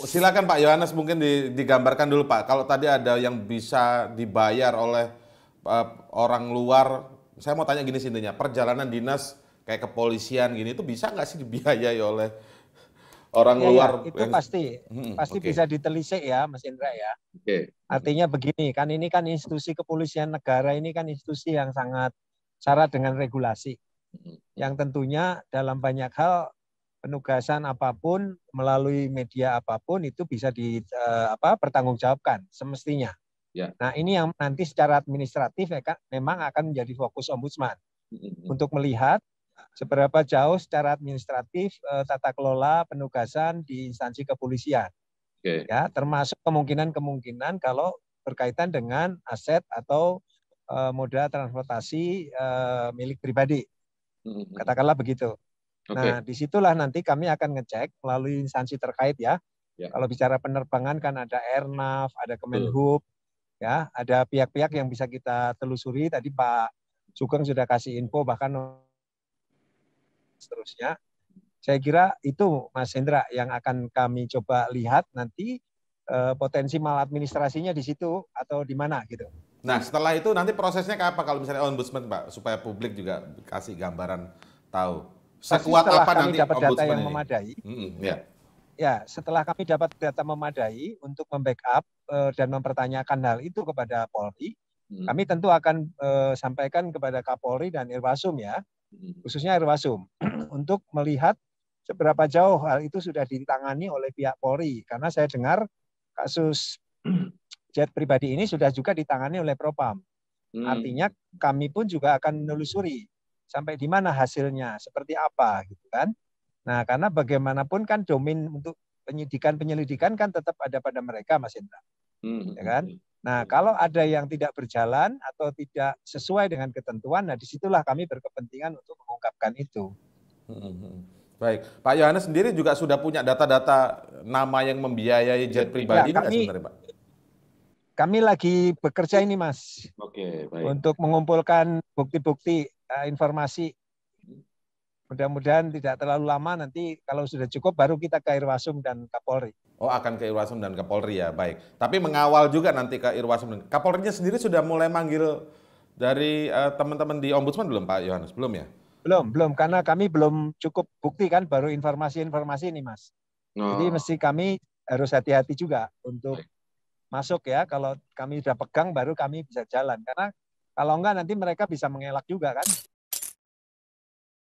Oh, silakan Pak Yohanes mungkin digambarkan dulu Pak. Kalau tadi ada yang bisa dibayar oleh uh, orang luar, saya mau tanya gini intinya, perjalanan dinas kayak kepolisian gini itu bisa nggak sih dibiayai oleh orang ya, luar? Ya, itu yang... pasti, hmm, pasti okay. bisa ditelisik ya, Mas Indra ya. Okay. Artinya begini, kan ini kan institusi kepolisian negara ini kan institusi yang sangat syarat dengan regulasi, hmm. yang tentunya dalam banyak hal penugasan apapun melalui media apapun itu bisa di eh, apa pertanggungjawabkan semestinya. Ya. Nah ini yang nanti secara administratif ya, kan, memang akan menjadi fokus ombudsman untuk melihat seberapa jauh secara administratif eh, tata kelola penugasan di instansi kepolisian. Okay. Ya termasuk kemungkinan-kemungkinan kalau berkaitan dengan aset atau uh, moda transportasi uh, milik pribadi. Katakanlah begitu. Okay. Nah, disitulah nanti kami akan ngecek melalui instansi terkait ya. ya. Kalau bicara penerbangan kan ada Airnav, ada Kemenhub, Betul. ya, ada pihak-pihak yang bisa kita telusuri. Tadi Pak Sugeng sudah kasih info bahkan seterusnya. Saya kira itu Mas Hendra yang akan kami coba lihat nanti eh, potensi maladministrasinya di situ atau di mana gitu. Nah setelah itu nanti prosesnya apa kalau misalnya ombudsman Pak supaya publik juga kasih gambaran tahu sekuat setelah apa kami nanti dapat data yang memadai. Hmm, ya. ya, setelah kami dapat data memadai untuk membackup uh, dan mempertanyakan hal itu kepada Polri, hmm. kami tentu akan uh, sampaikan kepada Kapolri dan Irwasum ya, hmm. khususnya Irwasum untuk melihat seberapa jauh hal itu sudah ditangani oleh pihak Polri karena saya dengar kasus jet pribadi ini sudah juga ditangani oleh Propam. Hmm. Artinya kami pun juga akan menelusuri sampai di mana hasilnya, seperti apa gitu kan. Nah, karena bagaimanapun kan domain untuk penyidikan-penyelidikan kan tetap ada pada mereka Mas Indra. Hmm. hmm ya kan? Hmm. Nah, hmm. kalau ada yang tidak berjalan atau tidak sesuai dengan ketentuan, nah disitulah kami berkepentingan untuk mengungkapkan itu. Baik, Pak Yohanes sendiri juga sudah punya data-data nama yang membiayai jet ya, pribadi ya, kami, sebenarnya, Pak? Kami lagi bekerja ini, Mas. Oke, baik. Untuk mengumpulkan bukti-bukti Eh, informasi. Mudah-mudahan tidak terlalu lama nanti kalau sudah cukup baru kita ke Irwasum dan Kapolri. Oh akan ke Irwasum dan Kapolri ya, baik. Tapi mengawal juga nanti ke Irwasum dan Kapolrinya sendiri sudah mulai manggil dari teman eh, teman-teman di Ombudsman belum Pak Yohanes? Belum ya? Belum, belum. Karena kami belum cukup bukti kan baru informasi-informasi ini Mas. Oh. Jadi mesti kami harus hati-hati juga untuk baik. masuk ya. Kalau kami sudah pegang baru kami bisa jalan. Karena kalau enggak nanti mereka bisa mengelak juga kan?